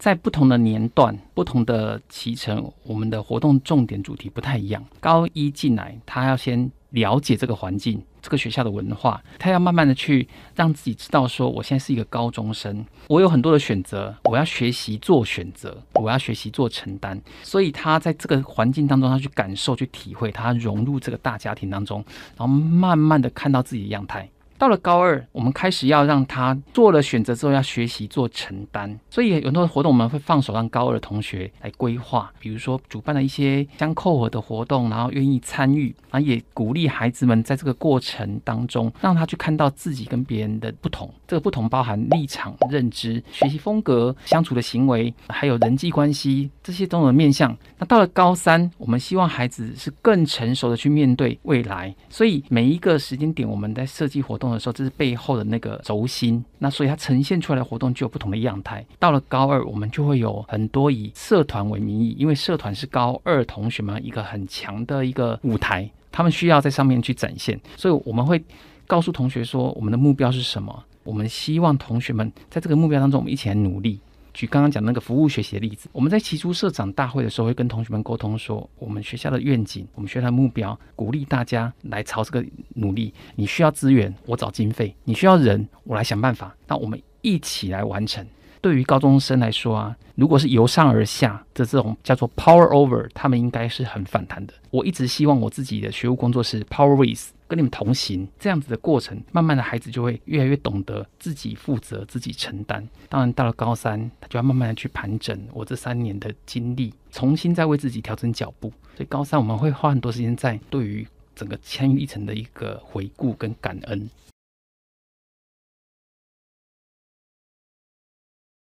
在不同的年段、不同的期程，我们的活动重点主题不太一样。高一进来，他要先了解这个环境、这个学校的文化，他要慢慢的去让自己知道说，我现在是一个高中生，我有很多的选择，我要学习做选择，我要学习做承担。所以，他在这个环境当中，他去感受、去体会，他融入这个大家庭当中，然后慢慢的看到自己的样态。到了高二，我们开始要让他做了选择之后，要学习做承担。所以有很多活动，我们会放手让高二的同学来规划，比如说主办了一些相扣合的活动，然后愿意参与，然后也鼓励孩子们在这个过程当中，让他去看到自己跟别人的不同。这个不同包含立场、认知、学习风格、相处的行为，还有人际关系这些种种面向。那到了高三，我们希望孩子是更成熟的去面对未来。所以每一个时间点，我们在设计活动。的时候，这是背后的那个轴心，那所以它呈现出来的活动就有不同的样态。到了高二，我们就会有很多以社团为名义，因为社团是高二同学们一个很强的一个舞台，他们需要在上面去展现。所以我们会告诉同学说，我们的目标是什么？我们希望同学们在这个目标当中，我们一起来努力。举刚刚讲那个服务学习的例子，我们在提出社长大会的时候，会跟同学们沟通说，我们学校的愿景，我们学校的目标，鼓励大家来朝这个努力。你需要资源，我找经费；你需要人，我来想办法。那我们一起来完成。对于高中生来说啊，如果是由上而下的这种叫做 power over，他们应该是很反弹的。我一直希望我自己的学务工作室 power with，跟你们同行，这样子的过程，慢慢的孩子就会越来越懂得自己负责、自己承担。当然，到了高三，他就要慢慢的去盘整我这三年的经历，重新再为自己调整脚步。所以高三我们会花很多时间在对于整个迁移历程的一个回顾跟感恩。